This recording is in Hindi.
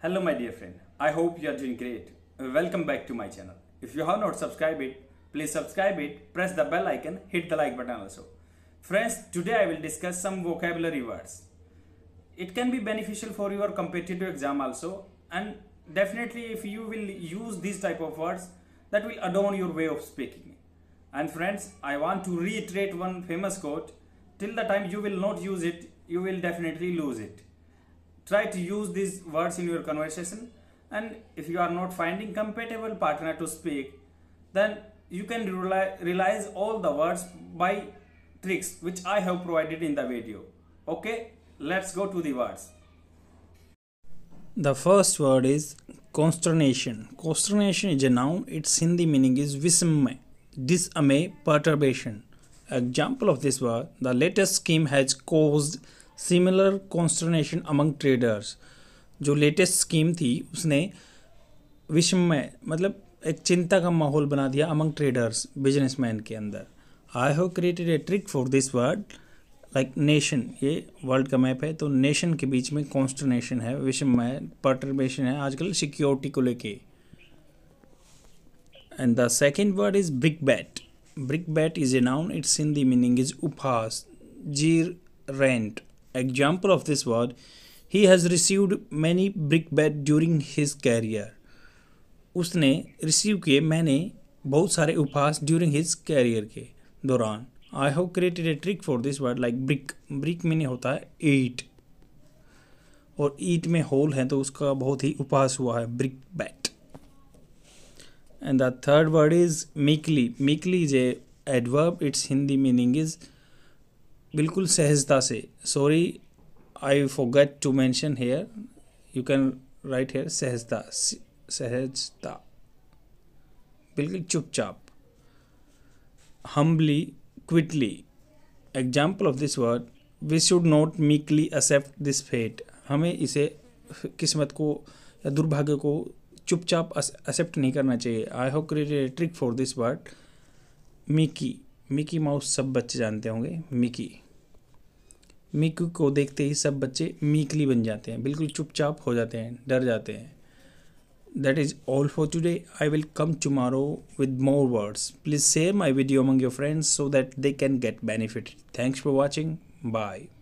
Hello my dear friend, I hope you are doing great. Welcome back to my channel. If you have not subscribed it, please subscribe it, press the bell icon, hit the like button also. Friends, today I will discuss some vocabulary words. It can be beneficial for your competitive exam also and definitely if you will use these type of words that will adorn your way of speaking. And friends, I want to reiterate one famous quote, till the time you will not use it, you will definitely lose it try to use these words in your conversation and if you are not finding compatible partner to speak then you can realize all the words by tricks which I have provided in the video. Okay, let's go to the words. The first word is consternation. Consternation is a noun, its Hindi meaning is vismay, dismay, perturbation. Example of this word, the latest scheme has caused similar consternation among traders जो लेटेस्ट स्कीम थी उसने विश्व में मतलब एक चिंता का माहौल बना दिया अमंग ट्रेडर्स बिजनेसमैन के अंदर I have created a trick for this world like nation ये वर्ल्ड का मैप है तो नेशन के बीच में कॉन्स्टर्नेशन है विश्व में पर्टर्बेशन है आजकल सिक्योरिटी को लेके and the second word is brickbat brickbat is a noun it's Hindi meaning is उपहास जीर रेंट example of this war, he has received many brickbat during his career. उसने रिसीव किए मैंने बहुत सारे उपहास ड्यूरिंग हिज कैरियर के दौरान I have created a trick for this word like brick brick mean होता है ईट और ईट में होल है तो उसका बहुत ही उपहास हुआ है brickbat and the third word is meekly meekly is an adverb it's Hindi meaning is बिल्कुल सहजता से sorry I forget to mention here you can write here सहजता सहजता बिल्कुल चुपचाप humbly quietly example of this word we should not meekly accept this fate हमें इसे किस्मत को या दुर्भाग्य को चुपचाप एक्सेप्ट नहीं करना चाहिए I have created a trick for this word Mickey Mickey Mouse सब बच्चे जानते होंगे मिकी मिक को देखते ही सब बच्चे मीकली बन जाते हैं बिल्कुल चुपचाप हो जाते हैं डर जाते हैं that is all for today I will come tomorrow with more words please share my video among your friends so that they can get benefit thanks for watching bye